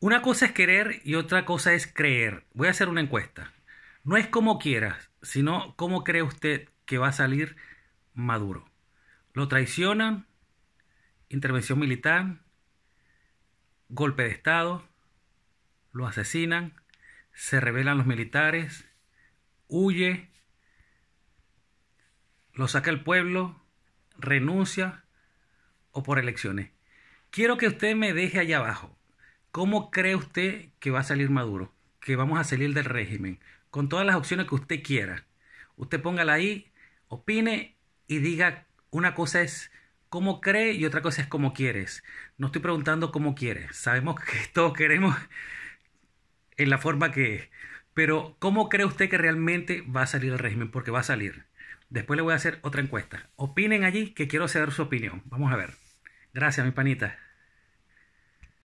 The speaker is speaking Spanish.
Una cosa es querer y otra cosa es creer. Voy a hacer una encuesta. No es como quieras, sino cómo cree usted que va a salir Maduro. ¿Lo traicionan? ¿Intervención militar? ¿Golpe de Estado? ¿Lo asesinan? ¿Se rebelan los militares? ¿Huye? ¿Lo saca el pueblo? ¿Renuncia? ¿O por elecciones? Quiero que usted me deje allá abajo ¿Cómo cree usted que va a salir Maduro? Que vamos a salir del régimen. Con todas las opciones que usted quiera. Usted póngala ahí, opine y diga, una cosa es cómo cree y otra cosa es cómo quieres. No estoy preguntando cómo quieres. Sabemos que todos queremos en la forma que es. Pero ¿cómo cree usted que realmente va a salir el régimen? Porque va a salir. Después le voy a hacer otra encuesta. Opinen allí que quiero saber su opinión. Vamos a ver. Gracias, mi panita.